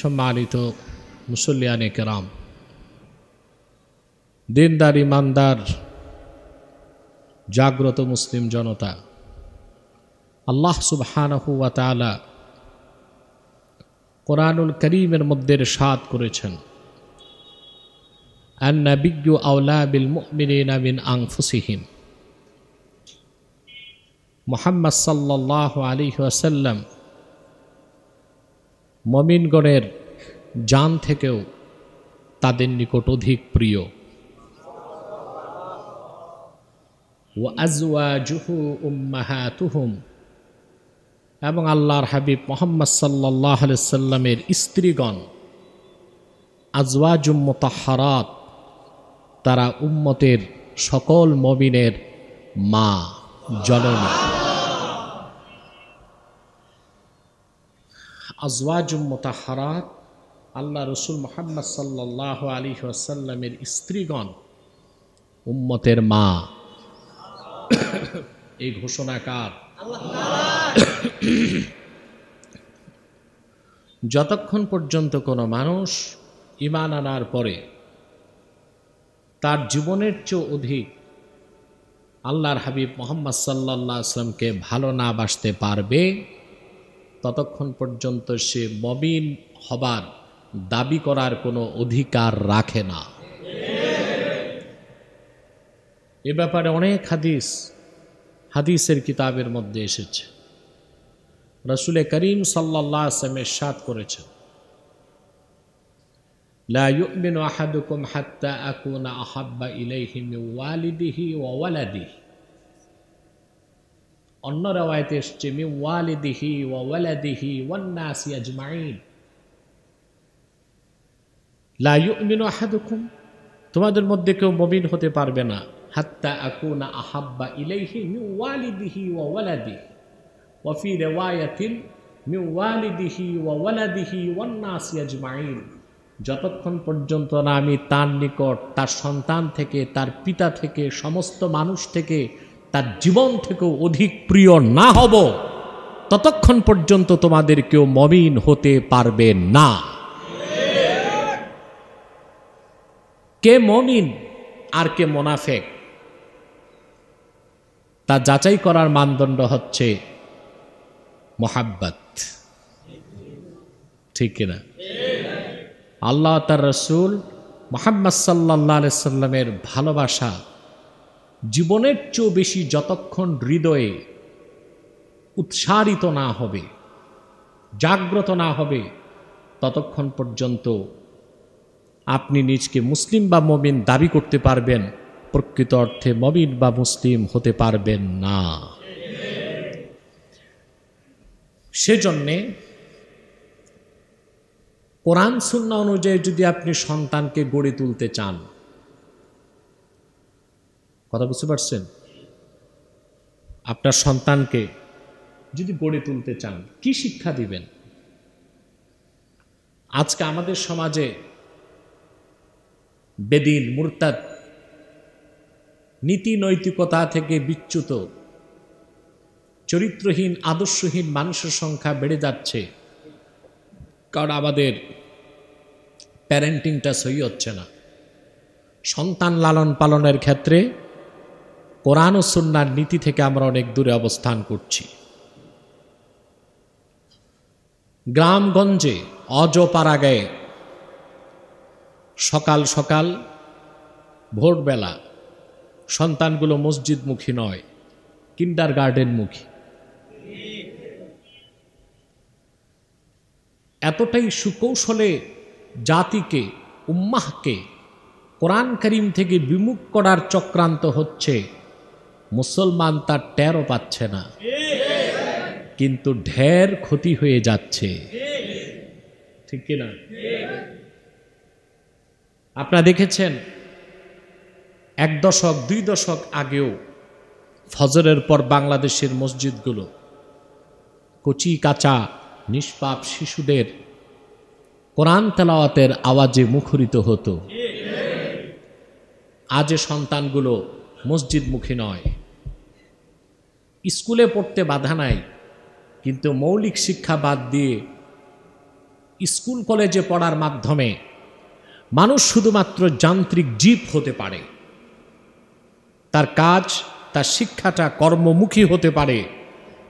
সম্মানিত মুসল্লিয়ানে কেরাম দিনদার ইমানদার জাগ্রত মুসলিম জনতা আল্লাহ সুবহানহুয়াতালা কোরআনুল করিমের মধ্যে সাদ করেছেন النبي أولى بالمؤمنين من أنفسهم محمد صلى الله عليه وسلم মমিনগণের যান থেকেও তাদের নিকট অধিক প্রিয় ওয়াজওয়াজুহু তুহুম এবং আল্লাহর হাবিব মোহাম্মদ সাল্লাহ সাল্লামের স্ত্রীগণ আজওয়াজুম্মতাহারাত তারা উম্মতের সকল মমিনের মা জননী আজওয়াজুম মোতাহারাত আল্লাহ রসুল মোহাম্মদ সাল্লাহ আলী আসাল্লামের স্ত্রীগণ উম্মতের মা এই ঘোষণাকার যতক্ষণ পর্যন্ত কোনো মানুষ ইমান আনার পরে তার জীবনের চেয়ে অধিক আল্লাহর হাবিব মোহাম্মদ সাল্লা আসলামকে ভালো না বাসতে পারবে ততক্ষণ পর্যন্ত সে মবিন হবার দাবি করার কোনো অধিকার রাখে না এ ব্যাপারে অনেক হাদিস হাদিসের কিতাবের মধ্যে এসেছে রসুলে করিম সাল্লাহ সামের সাত করেছেন লা আহাদুকুম হাত্তা আকুনা আহাব্বা ইলাইহিম ওয়ালিদিহি ওয়ালাদিহি অন্য রেওয়ায়তে এসছে মি ওয়ালিদিহি ওয়ালাদিহি ওয়ান্নাসি আজমাইন লা আহাদুকুম তোমাদের মধ্যে কেউ মমিন হতে পারবে না হাত্তা আকুনা আহাব্বা ইলাইহি মি ওয়ালিদিহি ওয়ালাদিহি ওয়া ফি রিওয়ায়াতিন মি ওয়ালিদিহি ওয়ালাদিহি ওয়ান্নাসি আজমাইন যতক্ষণ পর্যন্ত না আমি তার নিকট তার সন্তান থেকে তার পিতা থেকে সমস্ত মানুষ থেকে তার জীবন থেকেও অধিক প্রিয় না হব ততক্ষণ পর্যন্ত তোমাদের কেউ মমিন হতে পারবে না কে মমিন আর কে মোনাফেক তা যাচাই করার মানদণ্ড হচ্ছে মোহাব্বত ঠিক কিনা আল্লাহ তার রসুল মোহাম্মদ সাল্লাহ সাল্লামের ভালোবাসা জীবনের চেয়েও বেশি যতক্ষণ হৃদয়ে উৎসারিত না হবে জাগ্রত না হবে ততক্ষণ পর্যন্ত আপনি নিজকে মুসলিম বা মমিন দাবি করতে পারবেন প্রকৃত অর্থে মমিন বা মুসলিম হতে পারবেন না সেজন্যে কোরআন সুন্না অনুযায়ী যদি আপনি সন্তানকে গড়ে তুলতে চান কথা বুঝতে পারছেন আপনার সন্তানকে যদি গড়ে তুলতে চান কি শিক্ষা দিবেন আজকে আমাদের সমাজে বেদিন মুরতাদ নীতি নৈতিকতা থেকে বিচ্যুত চরিত্রহীন আদর্শহীন মানুষের সংখ্যা বেড়ে যাচ্ছে কারণ আমাদের প্যারেন্টিংটা সই হচ্ছে না সন্তান লালন পালনের ক্ষেত্রে কোরআন ও সুন্নার নীতি থেকে আমরা অনেক দূরে অবস্থান করছি গ্রামগঞ্জে অজপাড়াগায়ে সকাল সকাল ভোরবেলা সন্তানগুলো মসজিদমুখী নয় কিন্ডার গার্ডেনমুখী এতটাই সুকৌশলে জাতিকে উম্মাহকে কোরআন করিম থেকে বিমুখ করার চক্রান্ত হচ্ছে মুসলমান তার টেরও পাচ্ছে না কিন্তু ঢের ক্ষতি হয়ে যাচ্ছে ঠিক কিনা আপনারা দেখেছেন এক দশক দুই দশক আগেও ফজরের পর বাংলাদেশের মসজিদগুলো কচি কাঁচা নিষ্পাপ শিশুদের কোরআন তেলাওয়াতের আওয়াজে মুখরিত হতো আজ সন্তানগুলো মসজিদ মুখী নয় স্কুলে পড়তে বাধা নাই কিন্তু মৌলিক শিক্ষা বাদ দিয়ে স্কুল কলেজে পড়ার মাধ্যমে মানুষ শুধুমাত্র যান্ত্রিক জীব হতে পারে তার কাজ তার শিক্ষাটা কর্মমুখী হতে পারে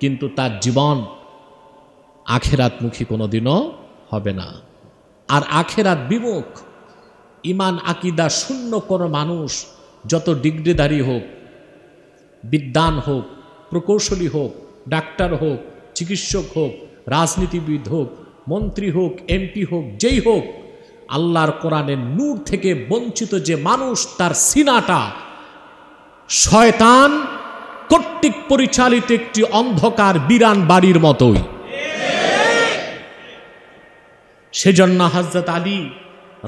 কিন্তু তার জীবন আখেরাতমুখী কোনো দিনও হবে না আর আখেরাত বিমুখ ইমান আকিদা শূন্য কোনো মানুষ যত ডিগ্রিধারী হোক বিদ্যান হোক প্রকৌশলী হোক ডাক্তার হোক চিকিৎসক হোক রাজনীতিবিদ হোক মন্ত্রী হোক এমপি হোক যেই হোক আল্লাহর কোরআনের নূর থেকে বঞ্চিত যে মানুষ তার সিনাটা শয়তান কর্তৃক পরিচালিত একটি অন্ধকার বিরান বাড়ির মতোই সেজন্য হজরত আলী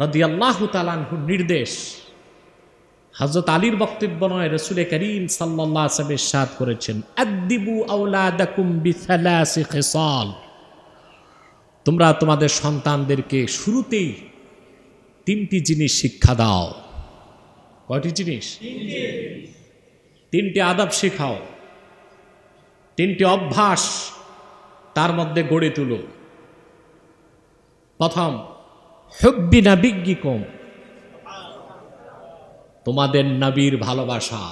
রদিয়াল্লাহ তালানহুর নির্দেশ হজরত আলীর বক্তব্য নয় রসুলে করিম সাল্লাহ সাহেবের সাদ করেছেন তোমরা তোমাদের সন্তানদেরকে শুরুতেই তিনটি জিনিস শিক্ষা দাও কয়টি জিনিস তিনটি আদব শেখাও তিনটি অভ্যাস তার মধ্যে গড়ে তুলো প্রথম হব্বিনা বিজ্ঞিকম তোমাদের নবীর ভালোবাসা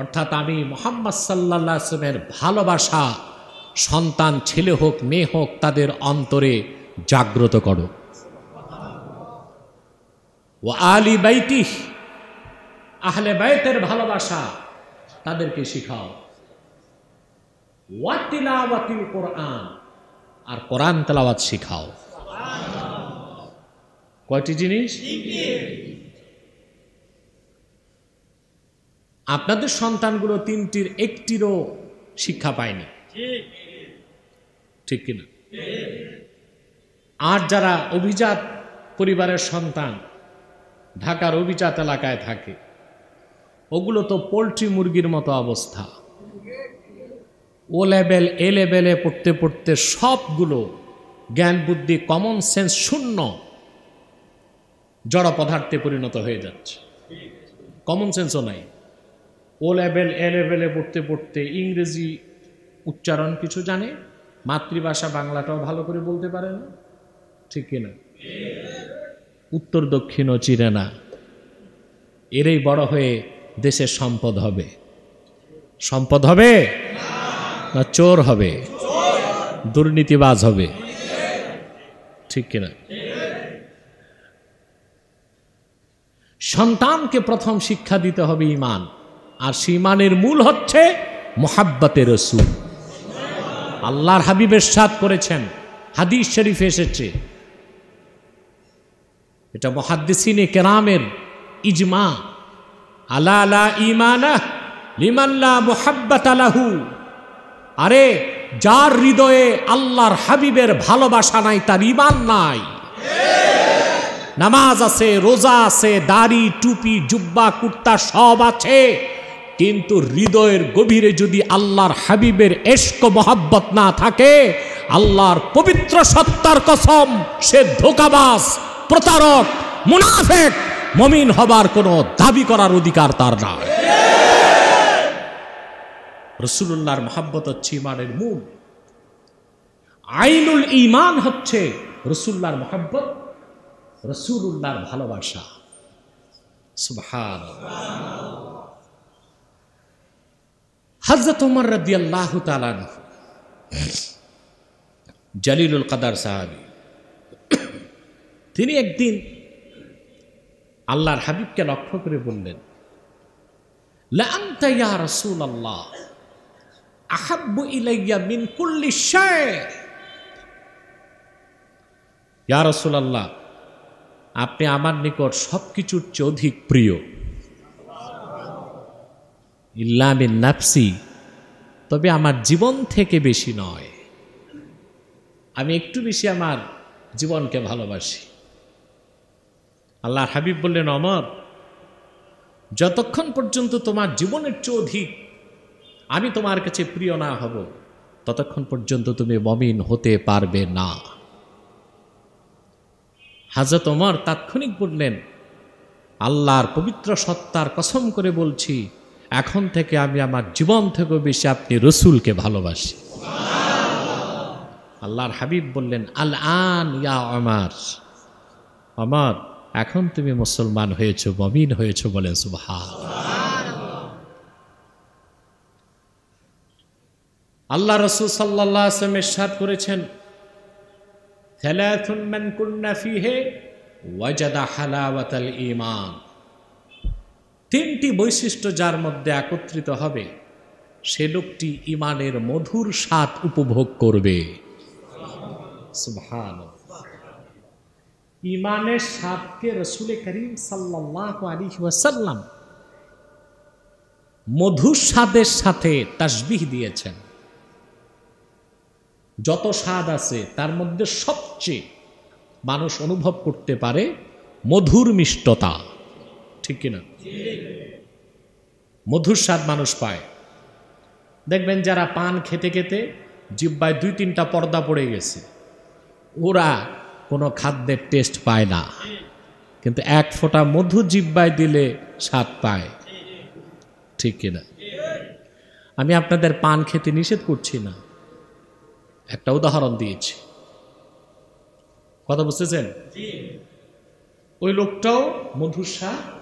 অর্থাৎ আমি মোহাম্মদ সাল্লা আসলামের ভালোবাসা সন্তান ছেলে হোক মেয়ে হোক তাদের অন্তরে জাগ্রত করো ও আলি বাইটি আহলে বাইতের ভালোবাসা তাদেরকে শিখাও ওয়াতিলাওয়াতিল কোরআন আর কোরআন তেলাওয়াত শিখাও কয়টি জিনিস আপনাদের সন্তানগুলো তিনটির একটিরও শিক্ষা পায়নি ঠিক কিনা আর যারা অভিজাত পরিবারের সন্তান ঢাকার অভিজাত এলাকায় থাকে ওগুলো তো পোলট্রি মুরগির মতো অবস্থা ও লেভেল এ লেভেলে পড়তে পড়তে সবগুলো জ্ঞান বুদ্ধি কমন সেন্স শূন্য জড় পদার্থে পরিণত হয়ে যাচ্ছে কমন সেন্সও নাই ও লেভেল এ লেভেলে পড়তে পড়তে ইংরেজি উচ্চারণ কিছু জানে মাতৃভাষা বাংলাটাও ভালো করে বলতে পারে না ঠিক কিনা উত্তর দক্ষিণও চিরে না এরই বড় হয়ে দেশের সম্পদ হবে সম্পদ হবে না চোর হবে দুর্নীতিবাজ হবে ঠিক কিনা সন্তানকে প্রথম শিক্ষা দিতে হবে ইমান আর সীমানের মূল হচ্ছে মোহাব্বতের রসুল আল্লাহর হাবিবের সাদ করেছেন হাদিস শরীফ এসেছে এটা মহাদ্দিসিনে কেরামের ইজমা আলা আলা ইমানা লিমাল্লা মোহাব্বত আলাহু আরে যার হৃদয়ে আল্লাহর হাবিবের ভালোবাসা নাই তার ইমান নাই নামাজ আছে রোজা আছে দাড়ি টুপি জুব্বা কুর্তা সব আছে কিন্তু হৃদয়ের গভীরে যদি আল্লাহর হাবিবের এশক মহাব্বত না থাকে আল্লাহর পবিত্র সত্তার কসম সে ধোকাবাস প্রতারক মুনাফেক মমিন হবার কোনো দাবি করার অধিকার তার না রসুল্লাহর মহাব্বত হচ্ছে ইমানের মূল আইনুল ইমান হচ্ছে রসুল্লাহর মহাব্বত রসুল্লাহর ভালোবাসা সুবহান হজরত উমর রদি আল্লাহ তালান জালিলুল কাদার সাহাবি তিনি একদিন আল্লাহর হাবিবকে লক্ষ্য করে বললেন আল্লাহ আহাব্বু ইলাইয়া মিন কুল্লি আল্লাহ আপনি আমার নিকট সবকিছুর চেয়ে অধিক প্রিয় ইল্লামে নাফসি তবে আমার জীবন থেকে বেশি নয় আমি একটু বেশি আমার জীবনকে ভালোবাসি আল্লাহ হাবিব বললেন অমর যতক্ষণ পর্যন্ত তোমার জীবনের চেয়ে অধিক আমি তোমার কাছে প্রিয় না হব ততক্ষণ পর্যন্ত তুমি মমিন হতে পারবে না হাজরত অমর তাৎক্ষণিক বললেন আল্লাহর পবিত্র সত্তার কসম করে বলছি এখন থেকে আমি আমার জীবন থেকেও বেশি আপনি রসুলকে ভালোবাসি আল্লাহর হাবিব বললেন আল আন ইয়া আমার আমার এখন তুমি মুসলমান হয়েছ মমিন হয়েছ বলেন সুভা আল্লাহ রসুল সাল্লাহ আসলাম এরশাদ করেছেন ثلاث من كن فيه وجد حلاوة ইমান তিনটি বৈশিষ্ট্য যার মধ্যে একত্রিত হবে সে লোকটি ইমানের মধুর স্বাদ উপভোগ করবে ইমানের স্বাদকে রসুলে করিম সাল্লাম মধুর স্বাদের সাথে তাসবিহ দিয়েছেন যত স্বাদ আছে তার মধ্যে সবচেয়ে মানুষ অনুভব করতে পারে মধুর মিষ্টতা ঠিক কিনা মধুর স্বাদ মানুষ পায় দেখবেন যারা পান খেতে খেতে জিব্বায় দুই তিনটা পর্দা পড়ে গেছে ওরা কোনো খাদ্যের টেস্ট পায় না কিন্তু এক ফোঁটা মধু জিব্বায় দিলে স্বাদ পায় ঠিক কিনা আমি আপনাদের পান খেতে নিষেধ করছি না একটা উদাহরণ দিয়েছি কথা বুঝতেছেন ওই লোকটাও মধুর স্বাদ